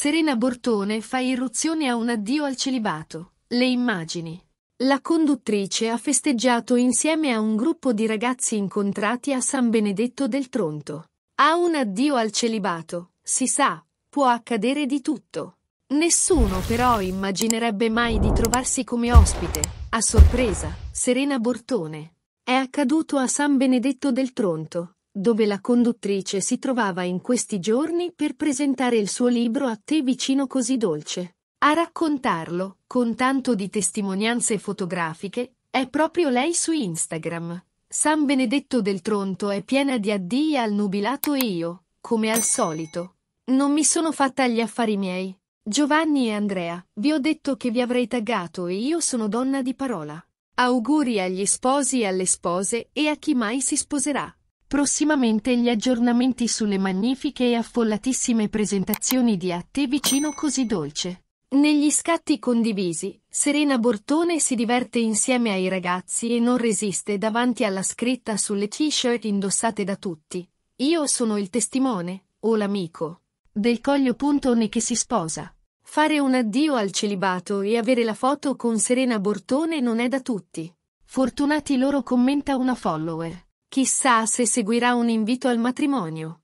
Serena Bortone fa irruzione a un addio al celibato. Le immagini. La conduttrice ha festeggiato insieme a un gruppo di ragazzi incontrati a San Benedetto del Tronto. A un addio al celibato, si sa, può accadere di tutto. Nessuno però immaginerebbe mai di trovarsi come ospite, a sorpresa, Serena Bortone. È accaduto a San Benedetto del Tronto, dove la conduttrice si trovava in questi giorni per presentare il suo libro A te vicino così dolce. A raccontarlo, con tanto di testimonianze fotografiche, è proprio lei su Instagram. San Benedetto del Tronto è piena di addii al nubilato e io, come al solito. Non mi sono fatta gli affari miei. Giovanni e Andrea, vi ho detto che vi avrei taggato e io sono donna di parola. Auguri agli sposi e alle spose e a chi mai si sposerà. Prossimamente gli aggiornamenti sulle magnifiche e affollatissime presentazioni di A te vicino così dolce. Negli scatti condivisi, Serena Bortone si diverte insieme ai ragazzi e non resiste davanti alla scritta sulle t-shirt indossate da tutti. Io sono il testimone, o l'amico. Del coglio coglio.ne che si sposa. Fare un addio al celibato e avere la foto con Serena Bortone non è da tutti. Fortunati loro commenta una follower. Chissà se seguirà un invito al matrimonio.